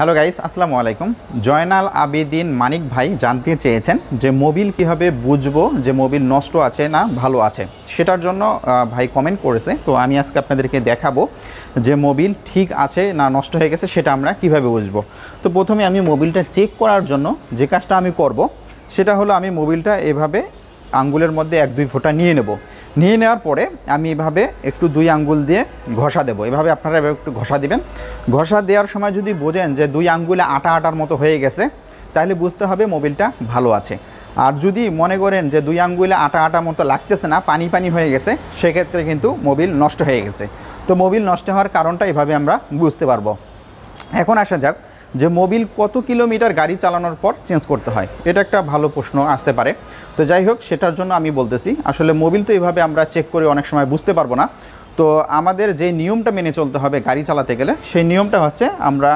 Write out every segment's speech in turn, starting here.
hello guys আসসালামু আলাইকুম জয়নাল আবেদিন মানিক ভাই জানতে চেয়েছেন যে মোবিল কিভাবে বুঝবো যে মোবিল নষ্ট আছে না ভালো আছে সেটার জন্য ভাই কমেন্ট করেছে তো আমি আজকে আপনাদেরকে দেখাবো যে মোবিল ঠিক আছে না নষ্ট হয়ে গেছে সেটা আমরা কিভাবে বুঝবো তো প্রথমে আমি মোবিলটা চেক করার জন্য যে কাজটা আমি করব সেটা হলো আমি মোবিলটা এভাবে আঙ্গুলের মধ্যে এক দুই ফোঁটা নিয়ে নেব নিয়ে নেওয়ার পরে আমি এভাবে একটু দুই আঙ্গুল দিয়ে ঘষা দেবো এভাবে আপনারা এভাবে একটু ঘষা দিবেন ঘষা দেওয়ার সময় যদি বোঝেন যে দুই আঙ্গুলে আটা আটার মতো হয়ে গেছে তাহলে বুঝতে হবে মোবিলটা ভালো আছে আর যদি মনে করেন যে দুই আঙ্গুলে আটা আটা মতো লাগতেছে না পানি পানি হয়ে গেছে সেক্ষেত্রে কিন্তু মোবিল নষ্ট হয়ে গেছে তো মোবিল নষ্ট হওয়ার কারণটা এভাবে আমরা বুঝতে পারবো এখন আসা যাক যে মোবিল কত কিলোমিটার গাড়ি চালানোর পর চেঞ্জ করতে হয় এটা একটা ভালো প্রশ্ন আসতে পারে তো যাই হোক সেটার জন্য আমি বলতেছি আসলে মোবিল তো এইভাবে আমরা চেক করে অনেক সময় বুঝতে পারবো না তো আমাদের যে নিয়মটা মেনে চলতে হবে গাড়ি চালাতে গেলে সেই নিয়মটা হচ্ছে আমরা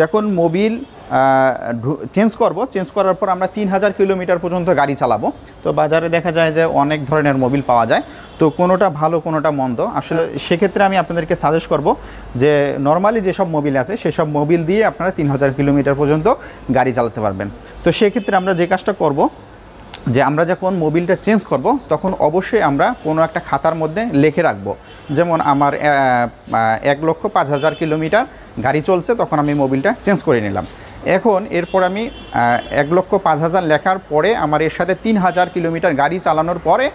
যখন মোবিল চেঞ্জ করব চেঞ্জ করার পর আমরা তিন হাজার কিলোমিটার পর্যন্ত গাড়ি চালাবো তো বাজারে দেখা যায় যে অনেক ধরনের মোবিল পাওয়া যায় তো কোনোটা ভালো কোনোটা মন্দ আসলে সেক্ষেত্রে আমি আপনাদেরকে সাজেস্ট করব যে নর্মালি যেসব মোবিল আছে সেসব মোবিল দিয়ে আপনারা তিন হাজার কিলোমিটার পর্যন্ত গাড়ি চালাতে পারবেন তো সেক্ষেত্রে আমরা যে কাজটা করব যে আমরা যখন মোবিলটা চেঞ্জ করব তখন অবশ্যই আমরা কোনো একটা খাতার মধ্যে লেখে রাখব যেমন আমার এক লক্ষ পাঁচ হাজার কিলোমিটার গাড়ি চলছে তখন আমি মোবিলটা চেঞ্জ করে নিলাম এখন এরপর আমি এক লক্ষ পাঁচ হাজার লেখার পরে আমার এর সাথে তিন হাজার কিলোমিটার গাড়ি চালানোর পরে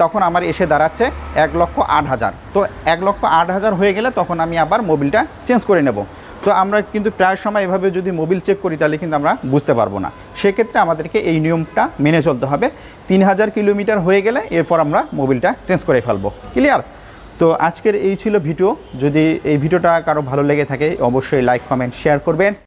তখন আমার এসে দাঁড়াচ্ছে এক লক্ষ আট হাজার তো এক লক্ষ আট হাজার হয়ে গেলে তখন আমি আবার মোবিলটা চেঞ্জ করে নেব তো আমরা কিন্তু প্রায় সময় এভাবে যদি মোবিল চেক করি তাহলে কিন্তু আমরা বুঝতে পারবো না সেক্ষেত্রে আমাদেরকে এই নিয়মটা মেনে চলতে হবে তিন হাজার কিলোমিটার হয়ে গেলে এরপর আমরা মোবিলটা চেঞ্জ করে ফেলবো ক্লিয়ার তো আজকের এই ছিল ভিডিও যদি এই ভিডিওটা কারো ভালো লেগে থাকে অবশ্যই লাইক কমেন্ট শেয়ার করবেন